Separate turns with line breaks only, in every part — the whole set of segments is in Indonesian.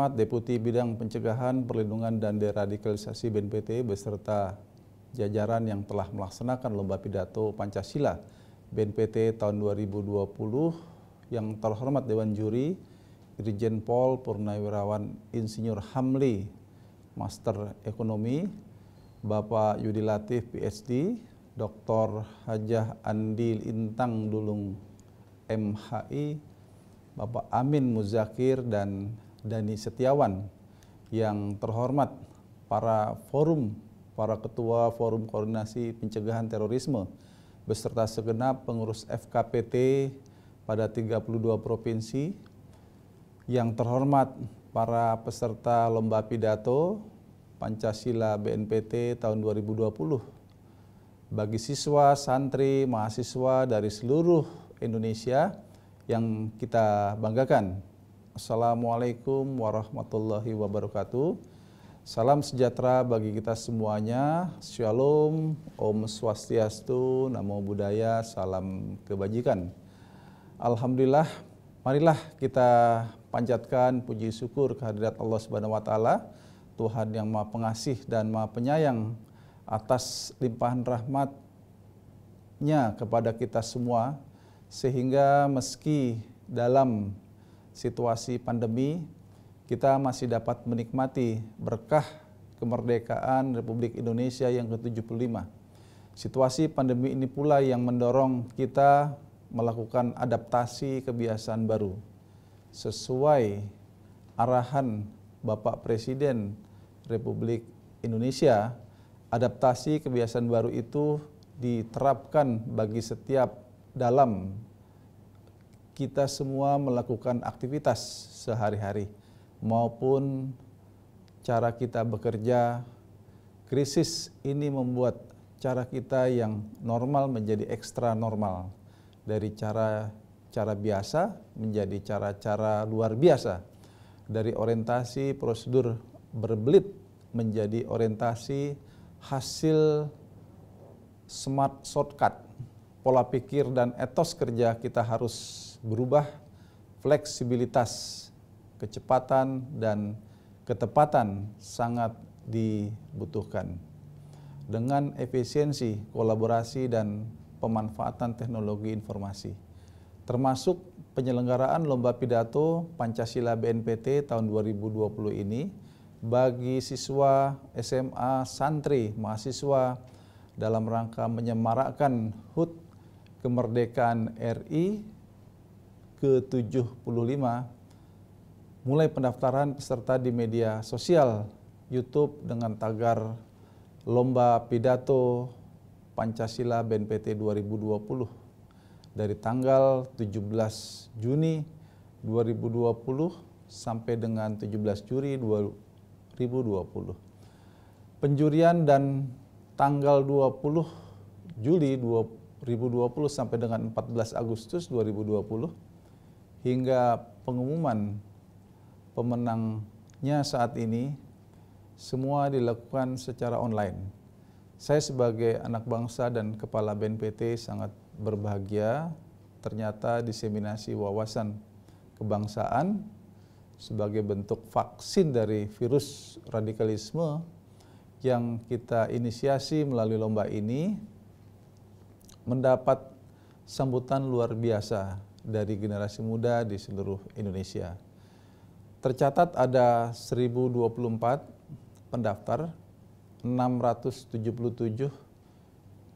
Ahmad, Deputi Bidang Pencegahan, Perlindungan, dan Deradikalisasi BNPT beserta jajaran yang telah melaksanakan Lomba Pidato Pancasila BNPT tahun 2020 yang terhormat Dewan Juri, Irjen Pol Purnawirawan Insinyur Hamli, Master Ekonomi, Bapak Yudi Latif, PhD, Dr. Hajah Andil Intang Dulung MHI, Bapak Amin Muzakir dan Dani Setiawan yang terhormat para forum para ketua forum koordinasi pencegahan terorisme beserta segenap pengurus FKPT pada 32 provinsi yang terhormat para peserta lomba pidato Pancasila BNPT tahun 2020 bagi siswa, santri, mahasiswa dari seluruh Indonesia yang kita banggakan Assalamualaikum warahmatullahi wabarakatuh. Salam sejahtera bagi kita semuanya. Shalom, Om Swastiastu, Namo Buddhaya, salam kebajikan. Alhamdulillah, marilah kita panjatkan puji syukur kehadirat Allah Subhanahu wa taala, Tuhan yang Maha Pengasih dan Maha Penyayang atas limpahan rahmat-Nya kepada kita semua sehingga meski dalam situasi pandemi, kita masih dapat menikmati berkah kemerdekaan Republik Indonesia yang ke-75. Situasi pandemi ini pula yang mendorong kita melakukan adaptasi kebiasaan baru sesuai arahan Bapak Presiden Republik Indonesia. Adaptasi kebiasaan baru itu diterapkan bagi setiap dalam kita semua melakukan aktivitas sehari-hari maupun cara kita bekerja, krisis ini membuat cara kita yang normal menjadi ekstra normal dari cara cara biasa menjadi cara-cara luar biasa dari orientasi prosedur berbelit menjadi orientasi hasil smart shortcut pola pikir dan etos kerja kita harus berubah fleksibilitas, kecepatan, dan ketepatan sangat dibutuhkan. Dengan efisiensi, kolaborasi, dan pemanfaatan teknologi informasi, termasuk penyelenggaraan Lomba Pidato Pancasila BNPT tahun 2020 ini, bagi siswa SMA santri mahasiswa dalam rangka menyemarakkan HUT kemerdekaan RI ke-75 mulai pendaftaran peserta di media sosial YouTube dengan tagar Lomba Pidato Pancasila BNPT 2020 dari tanggal 17 Juni 2020 sampai dengan 17 Juli 2020. Penjurian dan tanggal 20 Juli 2020 sampai dengan 14 Agustus 2020 hingga pengumuman pemenangnya saat ini semua dilakukan secara online. Saya sebagai anak bangsa dan kepala BNPT sangat berbahagia ternyata diseminasi wawasan kebangsaan sebagai bentuk vaksin dari virus radikalisme yang kita inisiasi melalui lomba ini mendapat sambutan luar biasa dari generasi muda di seluruh Indonesia. Tercatat ada 1024 pendaftar, 677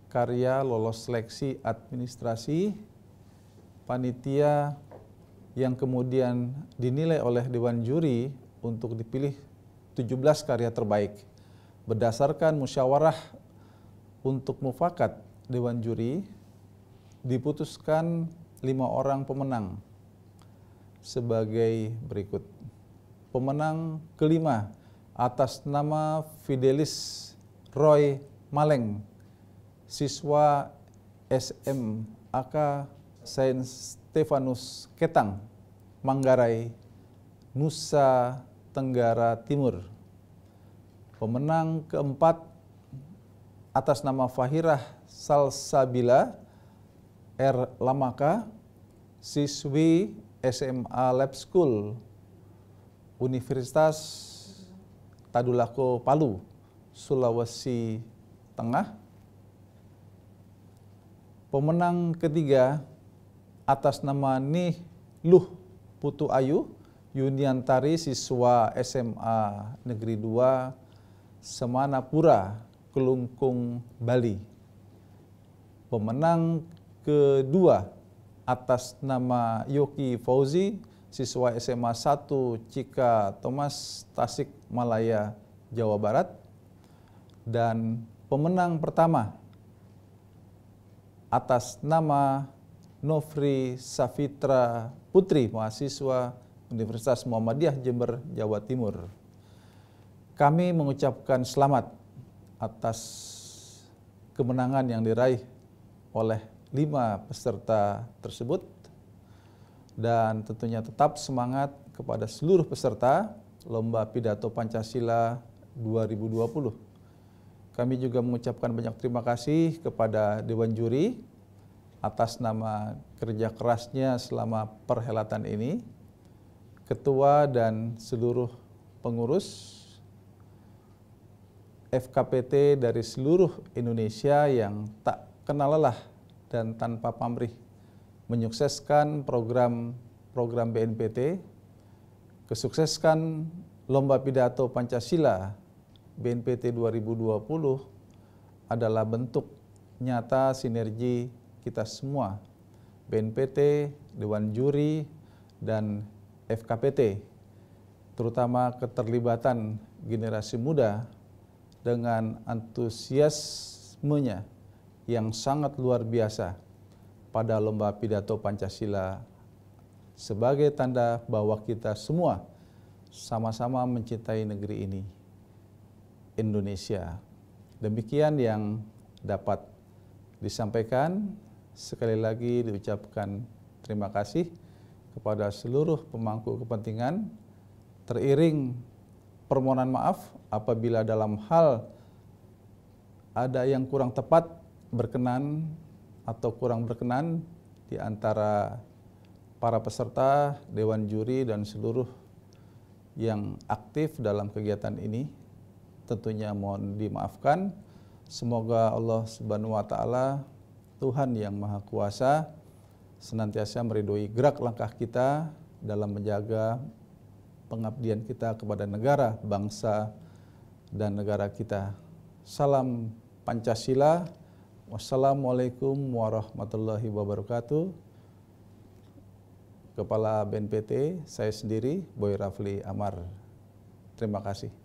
karya lolos seleksi administrasi panitia yang kemudian dinilai oleh dewan juri untuk dipilih 17 karya terbaik berdasarkan musyawarah untuk mufakat dewan juri diputuskan lima orang pemenang sebagai berikut. Pemenang kelima atas nama Fidelis Roy Maleng, siswa SM AK Sains Stefanus Ketang, Manggarai, Nusa Tenggara Timur. Pemenang keempat atas nama Fahirah Salsabila, R. Lamaka, siswi SMA Lab School Universitas Tadulako Palu, Sulawesi Tengah. Pemenang ketiga atas nama Nih Luh Putu Ayu, Yuniantari siswa SMA Negeri 2 Semanapura, Kelungkung, Bali. Pemenang kedua atas nama Yoki Fauzi, siswa SMA 1 Cika Thomas Tasik Malaya, Jawa Barat. Dan pemenang pertama atas nama Novri Safitra Putri, mahasiswa Universitas Muhammadiyah Jember, Jawa Timur. Kami mengucapkan selamat atas kemenangan yang diraih oleh lima peserta tersebut dan tentunya tetap semangat kepada seluruh peserta Lomba Pidato Pancasila 2020. Kami juga mengucapkan banyak terima kasih kepada Dewan Juri atas nama kerja kerasnya selama perhelatan ini, Ketua dan seluruh pengurus FKPT dari seluruh Indonesia yang tak kenal lelah dan tanpa pamrih menyukseskan program-program BNPT, kesukseskan Lomba Pidato Pancasila BNPT 2020 adalah bentuk nyata sinergi kita semua BNPT, Dewan Juri, dan FKPT, terutama keterlibatan generasi muda dengan antusiasmenya yang sangat luar biasa pada lomba pidato Pancasila sebagai tanda bahwa kita semua sama-sama mencintai negeri ini, Indonesia. Demikian yang dapat disampaikan. Sekali lagi diucapkan terima kasih kepada seluruh pemangku kepentingan teriring permohonan maaf apabila dalam hal ada yang kurang tepat berkenan atau kurang berkenan di antara para peserta, dewan juri, dan seluruh yang aktif dalam kegiatan ini. Tentunya mohon dimaafkan. Semoga Allah Subhanahu wa Ta'ala, Tuhan yang Maha Kuasa, senantiasa meridhoi gerak langkah kita dalam menjaga pengabdian kita kepada negara, bangsa, dan negara kita. Salam Pancasila. Wassalamualaikum warahmatullahi wabarakatuh. Kepala BNPT, saya sendiri, Boy Rafli Amar. Terima kasih.